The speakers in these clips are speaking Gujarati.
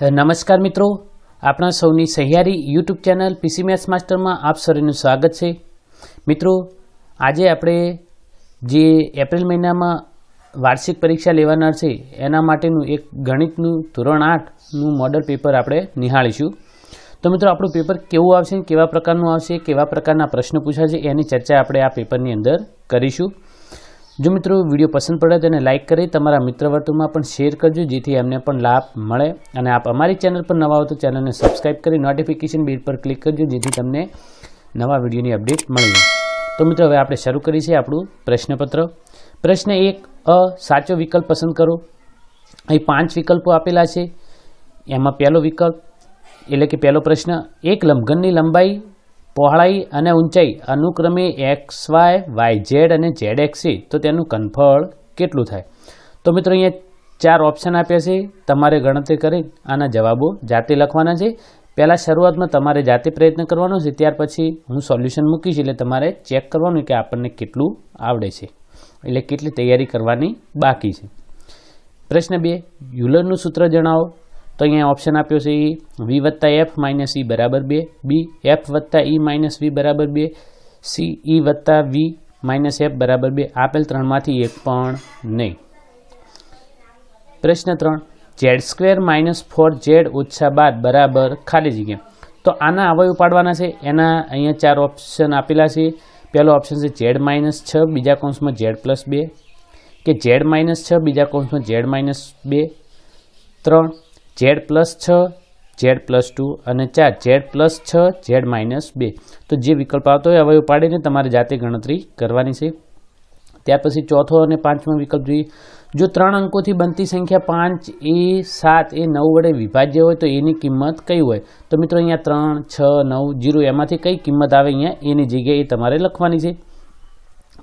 નમસ્કાર મિત્રો આપણા સૌની સહિયારી યુટ્યુબ ચેનલ પીસી મેથ્સ માસ્ટરમાં આપ સૌનું સ્વાગત છે મિત્રો આજે આપણે જે એપ્રિલ મહિનામાં વાર્ષિક પરીક્ષા લેવાનાર છે એના માટેનું એક ગણિતનું ધોરણ આઠનું મોડલ પેપર આપણે નિહાળીશું તો મિત્રો આપણું પેપર કેવું આવશે કેવા પ્રકારનું આવશે કેવા પ્રકારના પ્રશ્નો પૂછાશે એની ચર્ચા આપણે આ પેપરની અંદર કરીશું જો મિત્રો વિડીયો પસંદ પડે તો એને લાઇક કરી તમારા મિત્રવર્તુમાં પણ શેર કરજો જેથી એમને પણ લાભ મળે અને આપ અમારી ચેનલ પર નવા હો તો ચેનલને સબસ્ક્રાઈબ કરી નોટિફિકેશન બિલ પર ક્લિક કરજો જેથી તમને નવા વિડીયોની અપડેટ મળી તો મિત્રો હવે આપણે શરૂ કરી છે આપણું પ્રશ્નપત્ર પ્રશ્ન એક અ સાચો વિકલ્પ પસંદ કરો અહીં પાંચ વિકલ્પો આપેલા છે એમાં પહેલો વિકલ્પ એટલે કે પહેલો પ્રશ્ન એક લંબઘનની લંબાઈ પહોળાઈ અને ઊંચાઈ અનુક્રમે એક્સ વાય વાય ઝેડ અને ઝેડ એક્સી તો તેનું ઘનફળ કેટલું થાય તો મિત્રો અહીંયા ચાર ઓપ્શન આપ્યા છે તમારે ગણતરી કરી આના જવાબો જાતે લખવાના છે પહેલાં શરૂઆતમાં તમારે જાતે પ્રયત્ન કરવાનો છે ત્યાર પછી હું સોલ્યુશન મૂકીશ એટલે તમારે ચેક કરવાનું કે આપણને કેટલું આવડે છે એટલે કેટલી તૈયારી કરવાની બાકી છે પ્રશ્ન બે યુલરનું સૂત્ર જણાવો તો અહીંયા ઓપ્શન આપ્યો છે ઈ વી વત્તા એફ માઇનસ ઈ બરાબર બે બી એફ વત્તા ઈ માઇનસ વી બરાબર બે સી ઈ e વત્તા વી માઇનસ એફ બરાબર બે આપેલ ત્રણમાંથી એક પણ નહીં પ્રશ્ન ત્રણ z square minus four z ઓછા બાર બરાબર ખાલી જગ્યા તો આના અવયવ પાડવાના છે એના અહીંયા ચાર ઓપ્શન આપેલા છે પહેલો ઓપ્શન છે ઝેડ માઇનસ છ બીજા કોન્સમાં ઝેડ પ્લસ બે કે ઝેડ માઇનસ છ બીજા કોન્સમાં ઝેડ માઇનસ બે ત્રણ ઝેડ પ્લસ છ ઝેડ પ્લસ ટુ અને ચાર ઝેડ પ્લસ છ ઝેડ માઇનસ બે તો જે વિકલ્પ આવતો હોય અવયવ પાડીને તમારે જાતે ગણતરી કરવાની છે ત્યાર પછી ચોથો અને પાંચમો વિકલ્પ જોઈએ જો ત્રણ અંકોથી બનતી સંખ્યા પાંચ એ સાત એ નવ વડે વિભાજ્ય હોય તો એની કિંમત કઈ હોય તો મિત્રો અહીંયા ત્રણ છ નવ જીરો એમાંથી કઈ કિંમત આવે અહીંયા એની જગ્યાએ તમારે લખવાની છે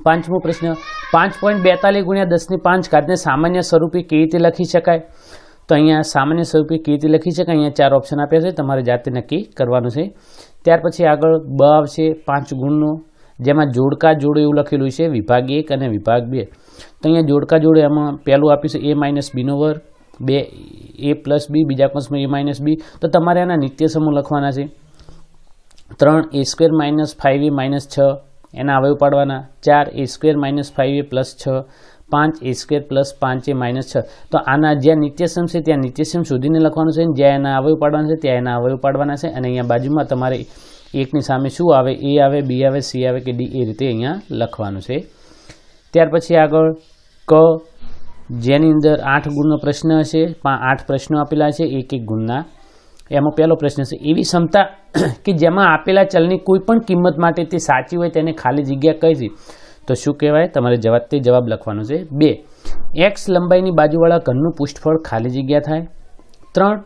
પાંચમો પ્રશ્ન પાંચ પોઈન્ટ બેતાલીસ ગુણ્યા દસની પાંચ કાદને સામાન્ય સ્વરૂપે કેવી રીતે લખી શકાય તો અહીંયા સામાન્ય સ્વરૂપે કીર્તિ લખી છે કે અહીંયા ચાર ઓપ્શન આપ્યા છે તમારે જાતે નક્કી કરવાનું છે ત્યાર પછી આગળ બ આવશે પાંચ ગુણનો જેમાં જોડકા જોડ એવું લખેલું છે વિભાગ એક અને વિભાગ બે તો અહીંયા જોડકા જોડ એમાં પહેલું આપ્યું છે એ માઇનસ બીનો વર્ગ બે એ પ્લસ બી બીજા કોષમાં એ માઇનસ બી તો તમારે આના નિત્ય સમૂહ લખવાના છે ત્રણ a square minus five a minus છ એના હવે ઉપાડવાના ચાર a square minus five a plus છ પાંચ એ સ્કેર પ્લસ પાંચ એ માઇનસ છ તો આના જ્યાં નિત્યસમ છે ત્યાં નિત્યસમ શોધીને લખવાનું છે જ્યાં એના અવયવ પાડવાના છે ત્યાં એના અવયવ પાડવાના છે અને અહીંયા બાજુમાં તમારે એકની સામે શું આવે એ આવે બી આવે સી આવે કે ડી એ રીતે અહીંયા લખવાનું છે ત્યાર પછી આગળ ક જેની અંદર આઠ ગુણનો પ્રશ્ન હશે પાંચ આઠ પ્રશ્નો આપેલા છે એક એક ગુણના એમાં પહેલો પ્રશ્ન છે એવી ક્ષમતા કે જેમાં આપેલા ચલની કોઈ પણ કિંમત માટે તે સાચી હોય તેને ખાલી જગ્યા કહી છે તો શું કહેવાય તમારે જવાબ તે જવાબ લખવાનો છે બે એક્સ લંબાઈની બાજુવાળા ઘનનું પુષ્ઠફળ ખાલી જગ્યા થાય ત્રણ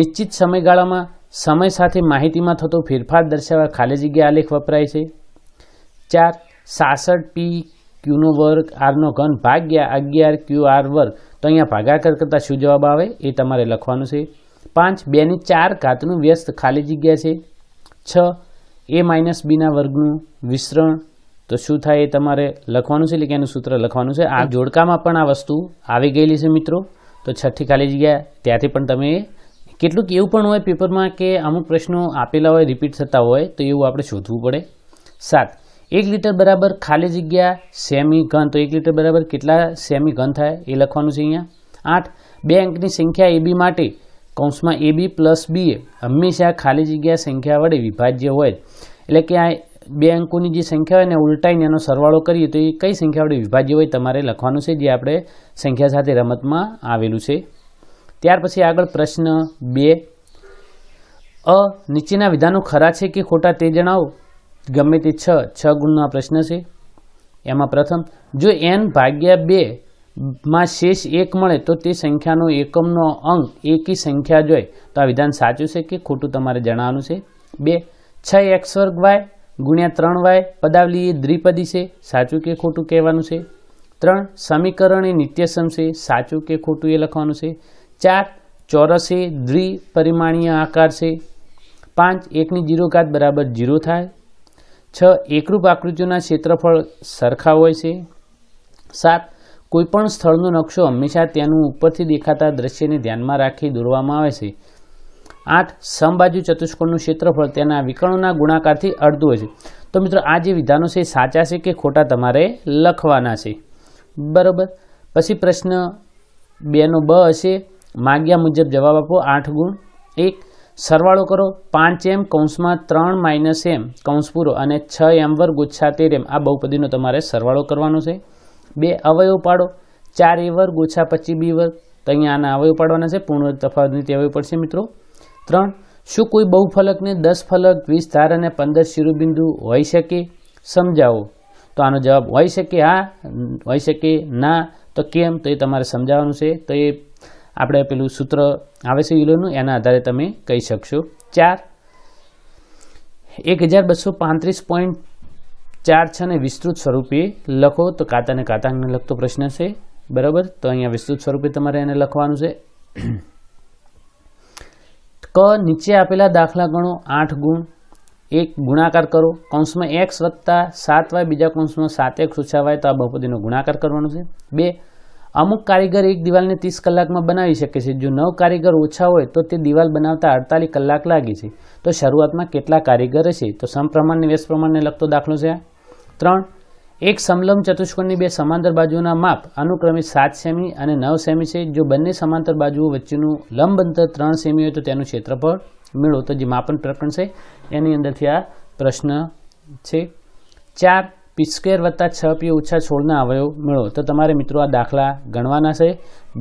નિશ્ચિત સમયગાળામાં સમય સાથે માહિતીમાં થતો ફેરફાર દર્શાવવા ખાલી જગ્યા આલેખ વપરાય છે ચાર સાસઠ પી ક્યુનો વર્ગ આરનો ઘન ભાગ્યા અગિયાર ક્યુ આર વર્ગ તો અહીંયા ભાગાકાર કરતાં શું જવાબ આવે એ તમારે લખવાનું છે પાંચ બેની ચાર ઘાતનું વ્યસ્ત ખાલી જગ્યા છે છ એ માઇનસ બીના વર્ગનું વિસ્તરણ તો શું થાય એ તમારે લખવાનું છે એટલે કે એનું સૂત્ર લખવાનું છે આ જોડકામાં પણ આ વસ્તુ આવી ગયેલી છે મિત્રો તો છઠ્ઠી ખાલી જગ્યા ત્યાંથી પણ તમે કેટલુંક એવું પણ હોય પેપરમાં કે અમુક પ્રશ્નો આપેલા હોય રિપીટ થતા હોય તો એવું આપણે શોધવું પડે સાત એક લીટર બરાબર ખાલી જગ્યા સેમી ઘન તો એક લીટર બરાબર કેટલા સેમી ઘન થાય એ લખવાનું છે અહીંયા આઠ બે અંકની સંખ્યા એબી માટે કૌંસમાં એબી પ્લસ બી હંમેશા ખાલી જગ્યા સંખ્યા વડે વિભાજ્ય હોય એટલે કે આ બે અંકોની જે સંખ્યા હોય ને ઉલટાઈને એનો સરવાળો કરીએ તો એ કઈ સંખ્યા વડે વિભાજ્ય હોય તમારે લખવાનું છે જે આપણે સંખ્યા સાથે રમતમાં આવેલું છે ત્યાર પછી આગળ પ્રશ્ન બે અ નીચેના વિધાનો ખરા છે કે ખોટા તે જણાવો ગમે તે છ છ ગુણના પ્રશ્ન છે એમાં પ્રથમ જો એન ભાગ્યા બે માં શેષ એક મળે તો તે સંખ્યાનો એકમનો અંક એકી સંખ્યા જોઈએ તો આ વિધાન સાચું છે કે ખોટું તમારે જણાવવાનું છે બે છ એક્સ વર્ગ વાય ગુણ્યા ત્રણ વાય પદાવલી એ દ્વિપદી છે સાચું કે ખોટું કહેવાનું છે ત્રણ સમીકરણ એ નિત્યસમ છે સાચું કે ખોટું એ લખવાનું છે ચાર ચોરસ એ દ્વિપરિમાણીય આકાર છે પાંચ એકની જીરો ઘાત બરાબર જીરો થાય છ એકરૂપ આકૃતિઓના ક્ષેત્રફળ સરખા હોય છે સાત કોઈપણ સ્થળનો નકશો હંમેશા તેનું ઉપરથી દેખાતા દ્રશ્યને ધ્યાનમાં રાખી દોરવામાં આવે છે આઠ સમબાજુ ચતુષ્કોણનું ક્ષેત્રફળ તેના વિકર્ણોના ગુણાકારથી અડધું હશે તો મિત્રો આ જે વિધાનો છે એ સાચા છે કે ખોટા તમારે લખવાના છે બરાબર પછી પ્રશ્ન બેનો બ હશે માગ્યા મુજબ જવાબ આપો આઠ ગુણ એક સરવાળો કરો પાંચ એમ કૌંસમાં ત્રણ માઇનસ એમ કૌંસ પૂરો અને છ એમ વર્ગ ઓછા તેર એમ આ બહુપદીનો તમારે સરવાળો કરવાનો છે બે અવયવ પાડો ચાર એ વર્ગ ઓછા પચી બી વર્ગ તો અહીંયા આના અવયવ પાડવાના છે પૂર્ણ તફાવતની તે અવયવ પડશે મિત્રો ત્રણ શું કોઈ બહુફલકને દસ ફલક વીસ ધાર અને પંદર શિરોબિંદુ હોઈ શકે સમજાવો તો આનો જવાબ હોઈ શકે હા હોઈ શકે ના તો કેમ તો એ તમારે સમજાવવાનું છે તો એ આપણે પેલું સૂત્ર આવે છે યુલોનું એના આધારે તમે કહી શકશો ચાર એક હજાર બસો પાંત્રીસ પોઈન્ટ ચાર છે ને વિસ્તૃત સ્વરૂપે લખો તો કાતાને કાતાને લખતો પ્રશ્ન છે બરાબર તો અહીંયા વિસ્તૃત સ્વરૂપે તમારે એને લખવાનું છે ક નીચે આપેલા દાખલા ગણો આઠ ગુણ એક ગુણાકાર કરો કૌંસમાં એક્સ વત્તા સાત વાય બીજા કૌંસમાં સાત એક્સ ઓછા વાય તો આ બહુપદીનો ગુણાકાર કરવાનો છે બે અમુક કારીગર એક દિવાલને ત્રીસ કલાકમાં બનાવી શકે છે જો નવ કારીગર ઓછા હોય તો તે દિવાલ બનાવતા અડતાલીસ કલાક લાગે છે તો શરૂઆતમાં કેટલા કારીગર હશે તો સમપ્રમાણને વ્યસ્ત પ્રમાણને લગતો દાખલો છે ત્રણ એક સમલમ ચતુષ્કોણની બે સમાંતર બાજુઓના માપ અનુક્રમે સાત સેમી અને નવ સેમી છે જો બંને સમાંતર બાજુઓ વચ્ચેનું લંબ અંતર ત્રણ સેમી હોય તો તેનું ક્ષેત્રફળ મેળવો તો જે માપન પ્રકરણ છે એની અંદરથી આ પ્રશ્ન છે ચાર પી સ્ક્વેર વત્તા છ પી ઓછા છોડના અવયવ મેળવો તો તમારે મિત્રો આ દાખલા ગણવાના છે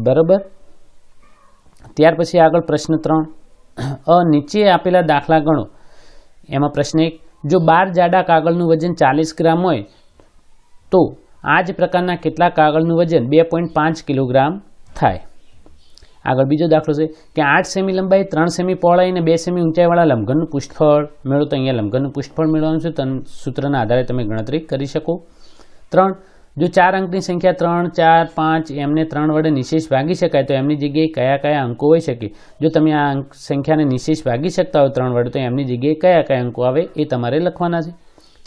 બરાબર ત્યાર પછી આગળ પ્રશ્ન ત્રણ અ નીચે આપેલા દાખલા ગણો એમાં પ્રશ્ન એક જો બાર જાડા કાગળનું વજન ચાલીસ ગ્રામ હોય તો આ જ પ્રકારના કેટલા કાગળનું વજન બે પોઈન્ટ પાંચ કિલોગ્રામ થાય આગળ બીજો દાખલો છે કે આઠ સેમી લંબાઈ ત્રણ સેમી પહોળાઈ અને બે સેમી ઊંચાઈવાળા લંબઘનનું પુષ્ફળ મેળવો તો અહીંયા લંબઘનનું પુષ્ફળ મેળવવાનું છે તન સૂત્રના આધારે તમે ગણતરી કરી શકો ત્રણ જો ચાર અંકની સંખ્યા ત્રણ ચાર પાંચ એમને ત્રણ વડે નિશેષ ભાગી શકાય તો એમની જગ્યાએ કયા કયા અંકો હોઈ શકે જો તમે આ અંક સંખ્યાને નિશેષ ભાગી શકતા હોય ત્રણ વડે તો એમની જગ્યાએ કયા કયા અંકો આવે એ તમારે લખવાના છે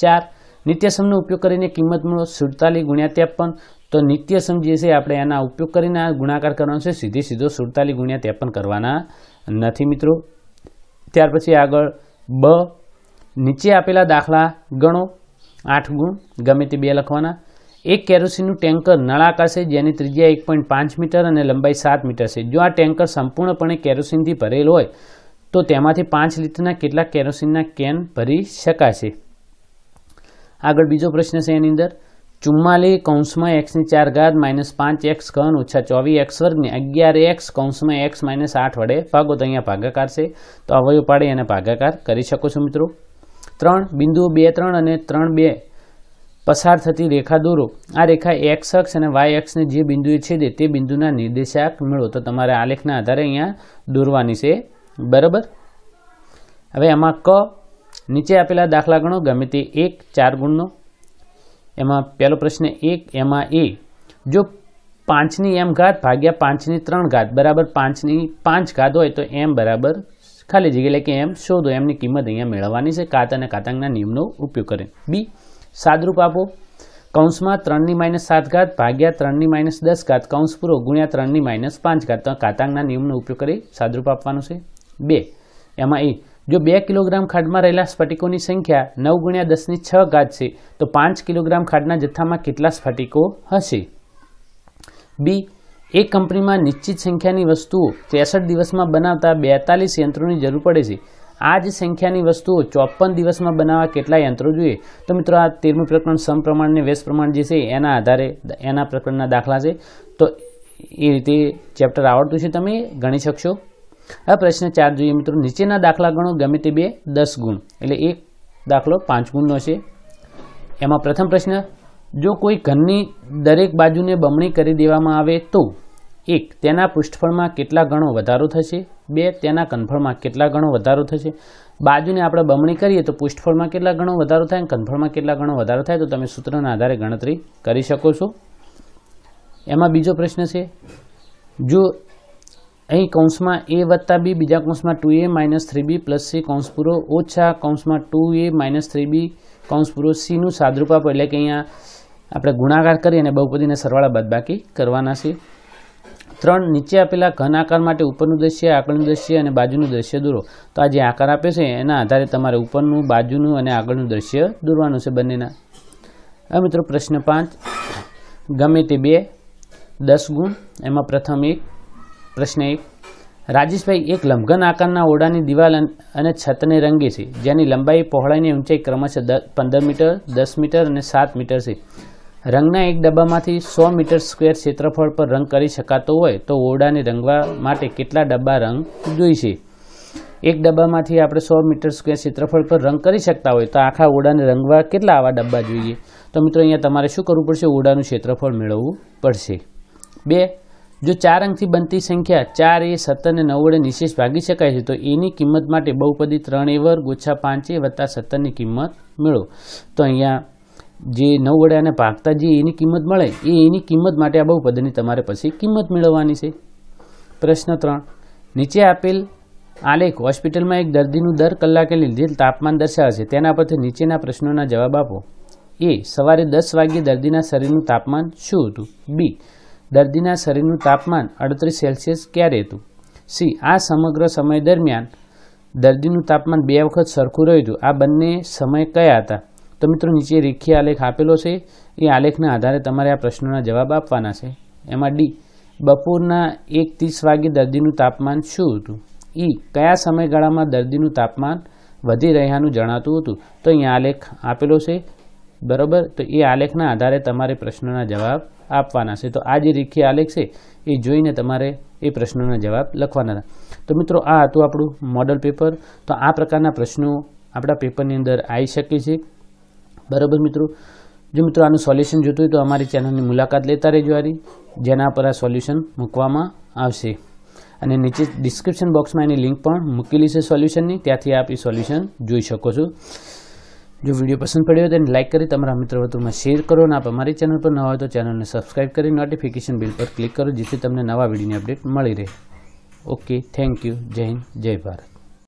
ચાર નિત્યસમનો ઉપયોગ કરીને કિંમત મળો સુડતાલીસ ગુણ્યા ત્રેપન તો નિત્યસમ જે છે આપણે એના ઉપયોગ કરીને આ ગુણાકાર કરવાનો છે સીધી સીધો સુડતાલીસ ગુણ્યા ત્રેપન કરવાના નથી મિત્રો ત્યાર પછી આગળ બ નીચે આપેલા દાખલા ગણો આઠ ગુણ ગમે તે બે લખવાના એક કેરોસીનનું ટેન્કર નળાકાર છે જેની ત્રિજ્યા એક પોઈન્ટ પાંચ મીટર અને લંબાઈ સાત મીટર છે જો આ ટેન્કર સંપૂર્ણપણે કેરોસીનથી ભરેલ હોય તો તેમાંથી પાંચ લીટરના કેટલા કેરોસીનના કેન ભરી શકાશે આગળ બીજો પ્રશ્ન છે એની અંદર ચુમ્માલી કૌંસમાં એક્સની ચાર ઘાત માઇનસ પાંચ એક્સ ઘન ઓછા ચોવીસ એક્સ વર્ગને અગિયાર એક્સ કૌંસમાં એક્સ માઇનસ આઠ વડે ભાગો તો અહીંયા ભાગાકાર છે તો અવયવ પાડી અને ભાગાકાર કરી શકો છો મિત્રો ત્રણ બિંદુઓ બે ત્રણ અને ત્રણ બે પસાર થતી રેખા દોરો આ રેખા એક્સ અક્ષ અને વાય અક્ષને જે બિંદુએ છેદે તે બિંદુના નિર્દેશાંક મેળવો તો તમારે આલેખના આધારે અહીંયા દોરવાની છે બરાબર હવે એમાં ક નીચે આપેલા દાખલા ગણો ગમે તે એક ચાર ગુણનો એમાં પહેલો પ્રશ્ન એક એમાં એ જો પાંચની એમ ઘાત ભાગ્યા પાંચની ત્રણ ઘાત બરાબર પાંચની પાંચ ઘાત હોય તો એમ બરાબર ખાલી જગ્યા એટલે કે એમ શોધો એમની કિંમત અહીંયા મેળવવાની છે કાત અને કાતાંગના નિયમનો ઉપયોગ કરે બી સાદરૂપ આપો કૌંસમાં ત્રણની માઇનસ સાત ઘાત ભાગ્યા ત્રણની માઇનસ દસ ઘાત કૌંસ પૂરો ગુણ્યા ત્રણની માઇનસ પાંચ ઘાત તો કાતાંગના નિયમનો ઉપયોગ કરી સાદરૂપ આપવાનો છે બે એમાં એ જો બે કિલોગ્રામ ખાડમાં રહેલા સ્ફટિકોની સંખ્યા નવ ગુણ્યા દસની છ ઘાત છે તો પાંચ કિલોગ્રામ ખાડના જથ્થામાં કેટલા સ્ફટિકો હશે બી એક કંપનીમાં નિશ્ચિત સંખ્યાની વસ્તુઓ ત્રેસઠ દિવસમાં બનાવતા બેતાલીસ યંત્રોની જરૂર પડે છે આ જ સંખ્યાની વસ્તુઓ ચોપન દિવસમાં બનાવવા કેટલા યંત્રો જોઈએ તો મિત્રો આ તેરમું પ્રકરણ સમપ્રમાણ ને વેશ પ્રમાણ જે છે એના આધારે એના પ્રકરણના દાખલા છે તો એ રીતે ચેપ્ટર આવડતું છે તમે ગણી શકશો આ પ્રશ્ન ચાર જોઈએ મિત્રો નીચેના દાખલા ગણો ગમે તે બે દસ ગુણ એટલે એક દાખલો પાંચ ગુણનો છે એમાં પ્રથમ પ્રશ્ન જો કોઈ ઘરની દરેક બાજુને બમણી કરી દેવામાં આવે તો એક તેના પૃષ્ઠફળમાં કેટલા ગણો વધારો થશે બે તેના કનફળમાં કેટલા ગણો વધારો થશે બાજુને આપણે બમણી કરીએ તો પૃષ્ઠફળમાં કેટલા ગણો વધારો થાય અને કનફળમાં કેટલા ગણો વધારો થાય તો તમે સૂત્રના આધારે ગણતરી કરી શકો છો એમાં બીજો પ્રશ્ન છે જો અહીં કૌંસમાં એ વત્તા બી બીજા કૌંસમાં two a minus three b plus c કૌંસ પૂરો ઓછા કૌંસમાં two a minus three b કૌંસ પૂરો સીનું સાદરૂપ આપો એટલે કે અહીંયા આપણે ગુણાકાર કરી અને બહુપદીને સરવાળા બદબાકી કરવાના છે ત્રણ નીચે આપેલા ઘન આકાર માટે ઉપરનું દ્રશ્ય આગળનું દ્રશ્ય અને બાજુનું દ્રશ્ય દોરો તો આ જે આકાર આપે છે એના આધારે તમારે ઉપરનું બાજુનું અને આગળનું દ્રશ્ય દોરવાનું છે બંનેના હવે મિત્રો પ્રશ્ન પાંચ ગમે તે બે દસ ગુણ એમાં પ્રથમ એક પ્રશ્ન એક રાજેશભાઈ એક લંબઘન આકારના ઓરડાની દિવાલ અને છતને રંગે છે જેની લંબાઈ પહોળાઈની ઊંચાઈ ક્રમશઃ પંદર મીટર દસ મીટર અને સાત મીટર છે રંગના એક ડબ્બામાંથી સો મીટર સ્ક્વેર ક્ષેત્રફળ પર રંગ કરી શકાતો હોય તો ઓરડાને રંગવા માટે કેટલા ડબ્બા રંગ જોઈશે એક ડબ્બામાંથી આપણે સો મીટર સ્ક્વેર ક્ષેત્રફળ પર રંગ કરી શકતા હોય તો આખા ઓરડાને રંગવા કેટલા આવા ડબ્બા જોઈએ તો મિત્રો અહીંયા તમારે શું કરવું પડશે ઓરડાનું ક્ષેત્રફળ મેળવવું પડશે બે જો ચાર અંકથી બનતી સંખ્યા ચાર એ સત્તર સત્તરને નવ વડે નિશેષ ભાગી શકાય છે તો એની કિંમત માટે બહુપદી ત્રણ એ વર્ગ ઓછા પાંચ એ વત્તા સત્તરની કિંમત મેળવો તો અહીંયા જે નવ વડે અને ભાગતા જે એની કિંમત મળે એ એની કિંમત માટે આ બહુપદીની તમારે પછી કિંમત મેળવવાની છે પ્રશ્ન ત્રણ નીચે આપેલ આલેખ હોસ્પિટલમાં એક દર્દીનું દર કલાકે લીધેલ તાપમાન દર્શાવે છે તેના પરથી નીચેના પ્રશ્નોના જવાબ આપો એ સવારે દસ વાગ્યે દર્દીના શરીરનું તાપમાન શું હતું બી દર્દીના શરીરનું તાપમાન અડત્રીસ સેલ્સિયસ ક્યારે હતું સી આ સમગ્ર સમય દરમિયાન દર્દીનું તાપમાન બે વખત સરખું રહ્યું હતું આ બંને સમય કયા હતા તો મિત્રો નીચે રેખીય આલેખ આપેલો છે એ આલેખના આધારે તમારે આ પ્રશ્નોના જવાબ આપવાના છે એમાં ડી બપોરના એક ત્રીસ વાગે દર્દીનું તાપમાન શું હતું ઈ કયા સમયગાળામાં દર્દીનું તાપમાન વધી રહ્યાનું જણાતું હતું તો અહીંયા આલેખ આપેલો છે બરાબર તો એ આલેખના આધારે તમારે પ્રશ્નોના જવાબ આપવાના છે તો આ જે રેખીય આલેખ છે એ જોઈને તમારે એ પ્રશ્નોના જવાબ લખવાના હતા તો મિત્રો આ હતું આપણું મોડલ પેપર તો આ પ્રકારના પ્રશ્નો આપણા પેપરની અંદર આવી શકે છે બરાબર મિત્રો જો મિત્રો આનું સોલ્યુશન જોતું હોય તો અમારી ચેનલની મુલાકાત લેતા રહેજો આરી જેના પર આ સોલ્યુશન મૂકવામાં આવશે અને નીચે ડિસ્ક્રિપ્શન બોક્સમાં એની લિંક પણ મૂકેલી છે સોલ્યુશનની ત્યાંથી આપ એ સોલ્યુશન જોઈ શકો છો જો વિડીયો પસંદ પડ્યો હોય તેને લાઇક કરી તમારા મિત્રો વધુમાં શેર કરો અને આપ અમારી ચેનલ પર ન હોય તો ચેનલને સબસ્ક્રાઇબ કરી નોટિફિકેશન બિલ પર ક્લિક કરો જેથી તમને નવા વિડીયોની અપડેટ મળી રહે ઓકે થેન્ક યુ જય હિન્દ જય ભારત